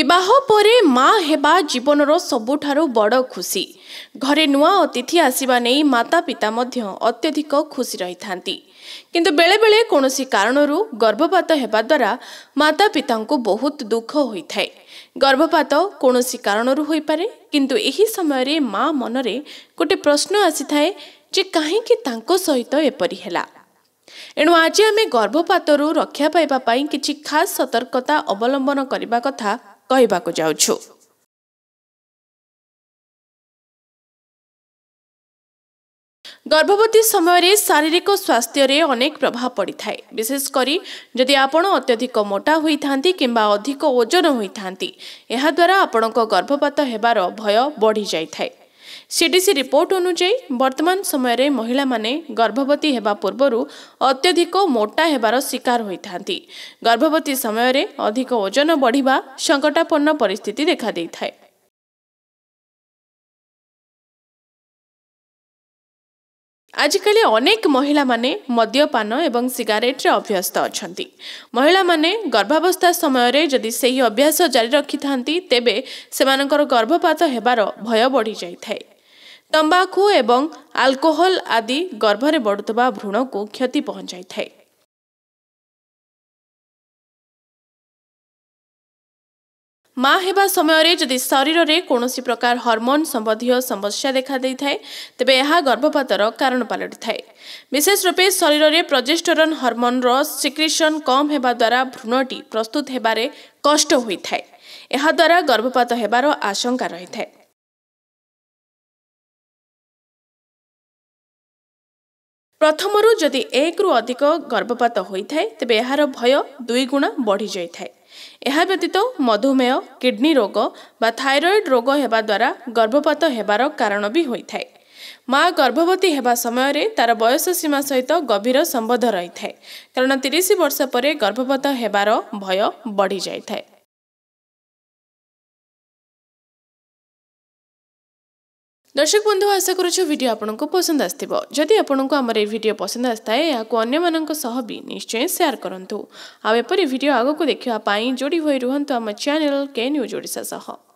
ବିବାହ ପରେ ମା ହେବା ଜୀବନର ସବୁଠାରୁ ବଡ଼ ଖୁସି ଘରେ ନୂଆ ଅତିଥି ଆସିବା ନେଇ ମାତା ପିତା ମଧ୍ୟ ଅତ୍ୟଧିକ ଖୁସି ରହିଥାନ୍ତି କିନ୍ତୁ ବେଳେବେଳେ କୌଣସି କାରଣରୁ ଗର୍ଭପାତ ହେବା ଦ୍ୱାରା ମାତା ପିତାଙ୍କୁ ବହୁତ ଦୁଃଖ ହୋଇଥାଏ ଗର୍ଭପାତ କୌଣସି କାରଣରୁ ହୋଇପାରେ କିନ୍ତୁ ଏହି ସମୟରେ ମା ମନରେ ଗୋଟିଏ ପ୍ରଶ୍ନ ଆସିଥାଏ ଯେ କାହିଁକି ତାଙ୍କ ସହିତ ଏପରି ହେଲା ଏଣୁ ଆଜି ଆମେ ଗର୍ଭପାତରୁ ରକ୍ଷା ପାଇବା ପାଇଁ କିଛି ଖାସ୍ ସତର୍କତା ଅବଲମ୍ବନ କରିବା କଥା କହିବାକୁ ଯାଉଛୁ ଗର୍ଭବତୀ ସମୟରେ ଶାରୀରିକ ସ୍ୱାସ୍ଥ୍ୟରେ ଅନେକ ପ୍ରଭାବ ପଡ଼ିଥାଏ ବିଶେଷ କରି ଯଦି ଆପଣ ଅତ୍ୟଧିକ ମୋଟା ହୋଇଥାନ୍ତି କିମ୍ବା ଅଧିକ ଓଜନ ହୋଇଥାନ୍ତି ଏହାଦ୍ୱାରା ଆପଣଙ୍କ ଗର୍ଭପାତ ହେବାର ଭୟ ବଢ଼ିଯାଇଥାଏ ସିଡିସି ରିପୋର୍ଟ ଅନୁଯାୟୀ ବର୍ତ୍ତମାନ ସମୟରେ ମହିଳାମାନେ ଗର୍ଭବତୀ ହେବା ପୂର୍ବରୁ ଅତ୍ୟଧିକ ମୋଟା ହେବାର ଶିକାର ହୋଇଥାନ୍ତି ଗର୍ଭବତୀ ସମୟରେ ଅଧିକ ଓଜନ ବଢ଼ିବା ସଙ୍କଟାପନ୍ନ ପରିସ୍ଥିତି ଦେଖାଦେଇଥାଏ ଆଜିକାଲି ଅନେକ ମହିଳାମାନେ ମଦ୍ୟପାନ ଏବଂ ସିଗାରେଟ୍ରେ ଅଭ୍ୟସ୍ତ ଅଛନ୍ତି ମହିଳାମାନେ ଗର୍ଭାବସ୍ଥା ସମୟରେ ଯଦି ସେହି ଅଭ୍ୟାସ ଜାରି ରଖିଥାନ୍ତି ତେବେ ସେମାନଙ୍କର ଗର୍ଭପାତ ହେବାର ଭୟ ବଢ଼ିଯାଇଥାଏ ତମ୍ବାଖୁ ଏବଂ ଆଲକୋହଲ ଆଦି ଗର୍ଭରେ ବଢ଼ୁଥିବା ଭ୍ରୂଣକୁ କ୍ଷତି ପହଞ୍ଚାଇଥାଏ ମା ହେବା ସମୟରେ ଯଦି ଶରୀରରେ କୌଣସି ପ୍ରକାର ହରମୋନ୍ ସମ୍ବନ୍ଧୀୟ ସମସ୍ୟା ଦେଖାଦେଇଥାଏ ତେବେ ଏହା ଗର୍ଭପାତର କାରଣ ପାଲଟିଥାଏ ବିଶେଷ ରୂପେ ଶରୀରରେ ପ୍ରଜେଷ୍ଟରନ୍ ହରମୋନ୍ର ସିକ୍ରିସନ୍ କମ୍ ହେବା ଦ୍ୱାରା ଭ୍ରୂଣଟି ପ୍ରସ୍ତୁତ ହେବାରେ କଷ୍ଟ ହୋଇଥାଏ ଏହାଦ୍ୱାରା ଗର୍ଭପାତ ହେବାର ଆଶଙ୍କା ରହିଥାଏ ପ୍ରଥମରୁ ଯଦି ଏକରୁ ଅଧିକ ଗର୍ଭପାତ ହୋଇଥାଏ ତେବେ ଏହାର ଭୟ ଦୁଇ ଗୁଣା ବଢ଼ିଯାଇଥାଏ ଏହା ବ୍ୟତୀତ ମଧୁମେହ କିଡ଼ନୀ ରୋଗ ବା ଥାଇରଏଡ଼୍ ରୋଗ ହେବା ଦ୍ୱାରା ଗର୍ଭପାତ ହେବାର କାରଣ ବି ହୋଇଥାଏ ମା ଗର୍ଭବତୀ ହେବା ସମୟରେ ତାର ବୟସ ସୀମା ସହିତ ଗଭୀର ସମ୍ବନ୍ଧ ରହିଥାଏ କାରଣ ତିରିଶ ବର୍ଷ ପରେ ଗର୍ଭପାତ ହେବାର ଭୟ ବଢ଼ିଯାଇଥାଏ दर्शक बंधु आशा करुछु भिड आपको पसंद आसो जदि आपंक आमर ये भिड पसंद आसता भी निश्चय सेयार करूँ आपर भिड आग देखापी जोड़ी हो रुहतु आम चेल के न्यूज ओडा